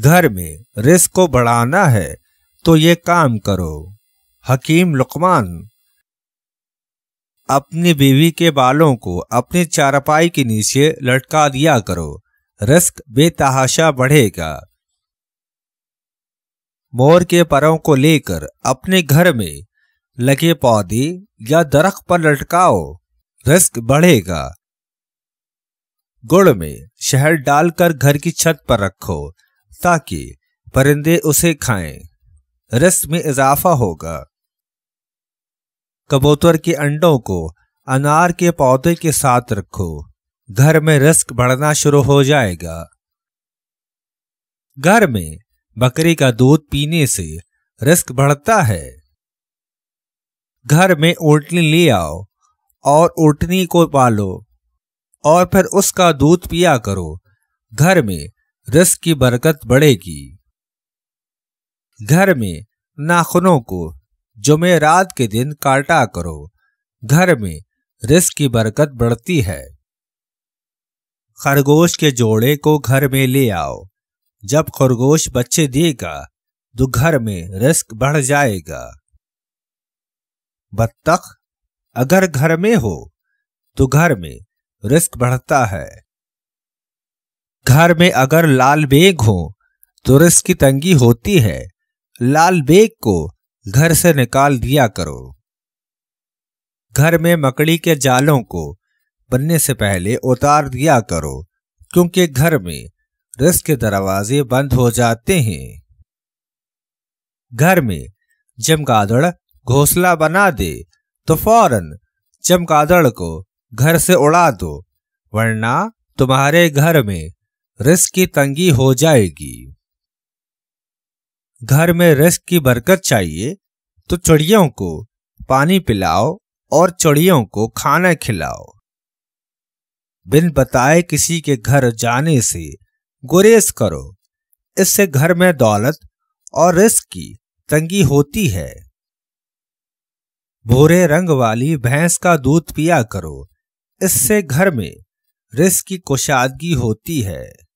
घर में रिस्क को बढ़ाना है तो ये काम करो हकीम लुकमान अपनी बीवी के बालों को अपनी चारपाई के नीचे लटका दिया करो रिस्क बेतहाशा बढ़ेगा मोर के परों को लेकर अपने घर में लगे पौधे या दरख्त पर लटकाओ रिस्क बढ़ेगा गुड़ में शहद डालकर घर की छत पर रखो ताकि परिंदे उसे खाएं रस में इजाफा होगा कबूतर के अंडों को अनार के पौधे के साथ रखो घर में रस्क बढ़ना शुरू हो जाएगा घर में बकरी का दूध पीने से रस्क बढ़ता है घर में ओटनी ले आओ और ओटनी को पालो और फिर उसका दूध पिया करो घर में रस की बरकत बढ़ेगी घर में नाखूनों को जुमेरात के दिन काटा करो घर में रिस्क की बरकत बढ़ती है खरगोश के जोड़े को घर में ले आओ जब खरगोश बच्चे देगा तो घर में रिस्क बढ़ जाएगा बत्तख अगर घर में हो तो घर में रिस्क बढ़ता है घर में अगर लाल बेग हो तो रिस्क की तंगी होती है लाल बेग को घर से निकाल दिया करो घर में मकड़ी के जालों को बनने से पहले उतार दिया करो क्योंकि घर में रिस्क के दरवाजे बंद हो जाते हैं घर में जमगादड़ घोसला बना दे तो फौरन चमकादड़ को घर से उड़ा दो वरना तुम्हारे घर में रिस्क की तंगी हो जाएगी घर में रिस्क की बरकत चाहिए तो चिड़ियों को पानी पिलाओ और चिड़ियों को खाना खिलाओ बिन बताए किसी के घर जाने से गुरेज करो इससे घर में दौलत और रिस्क की तंगी होती है भूरे रंग वाली भैंस का दूध पिया करो इससे घर में रिस्क की कुशादगी होती है